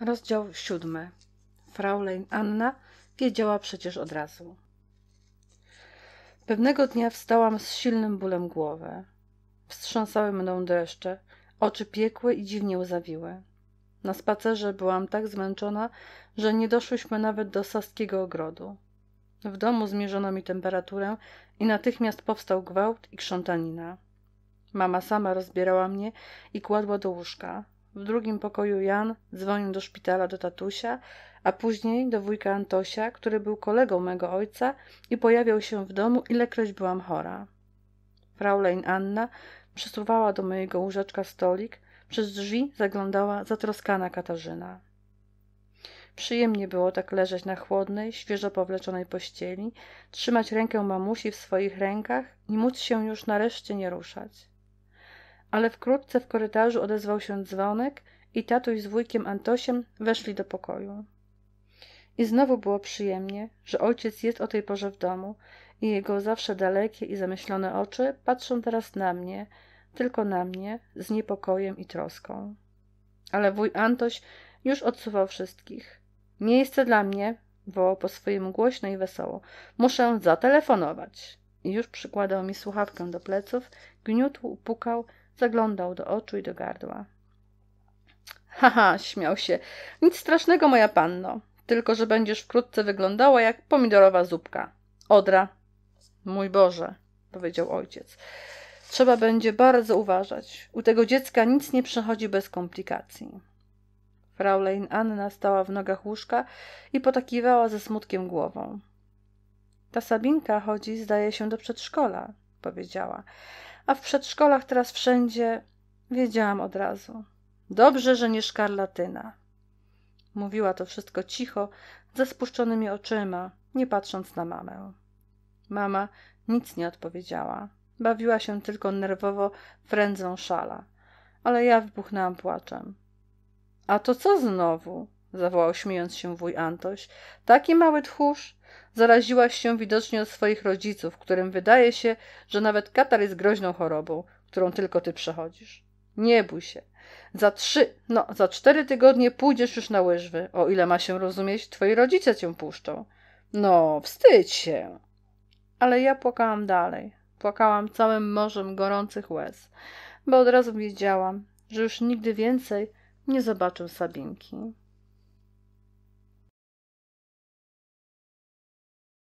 Rozdział siódmy. Fraulein Anna wiedziała przecież od razu. Pewnego dnia wstałam z silnym bólem głowy. Wstrząsały mną dreszcze, oczy piekły i dziwnie łzawiły. Na spacerze byłam tak zmęczona, że nie doszłyśmy nawet do saskiego ogrodu. W domu zmierzono mi temperaturę i natychmiast powstał gwałt i krzątanina. Mama sama rozbierała mnie i kładła do łóżka. W drugim pokoju Jan dzwonił do szpitala do tatusia, a później do wujka Antosia, który był kolegą mego ojca i pojawiał się w domu, ilekroć byłam chora. Fraulein Anna przesuwała do mojego łóżeczka stolik, przez drzwi zaglądała zatroskana Katarzyna. Przyjemnie było tak leżeć na chłodnej, świeżo powleczonej pościeli, trzymać rękę mamusi w swoich rękach i móc się już nareszcie nie ruszać ale wkrótce w korytarzu odezwał się dzwonek i tatuś z wujkiem Antosiem weszli do pokoju. I znowu było przyjemnie, że ojciec jest o tej porze w domu i jego zawsze dalekie i zamyślone oczy patrzą teraz na mnie, tylko na mnie, z niepokojem i troską. Ale wuj Antoś już odsuwał wszystkich. Miejsce dla mnie, wołał po swojemu głośno i wesoło. Muszę zatelefonować. I już przykładał mi słuchawkę do pleców, gniótł, pukał, zaglądał do oczu i do gardła. Haha, śmiał się. Nic strasznego, moja panno. Tylko, że będziesz wkrótce wyglądała jak pomidorowa zupka. Odra. Mój Boże, powiedział ojciec. Trzeba będzie bardzo uważać. U tego dziecka nic nie przechodzi bez komplikacji. Fraulein Anna stała w nogach łóżka i potakiwała ze smutkiem głową. Ta Sabinka chodzi, zdaje się, do przedszkola, powiedziała. A w przedszkolach teraz wszędzie wiedziałam od razu. Dobrze, że nie szkarlatyna. Mówiła to wszystko cicho, ze spuszczonymi oczyma, nie patrząc na mamę. Mama nic nie odpowiedziała. Bawiła się tylko nerwowo frędzą szala. Ale ja wybuchnęłam płaczem. A to co znowu? zawołał śmiejąc się wuj Antoś. Taki mały tchórz? Zaraziłaś się widocznie od swoich rodziców, którym wydaje się, że nawet katar jest groźną chorobą, którą tylko ty przechodzisz. Nie bój się. Za trzy, no, za cztery tygodnie pójdziesz już na łyżwy, o ile ma się rozumieć, twoi rodzice cię puszczą. No, wstydź się. Ale ja płakałam dalej. Płakałam całym morzem gorących łez, bo od razu wiedziałam, że już nigdy więcej nie zobaczę Sabinki.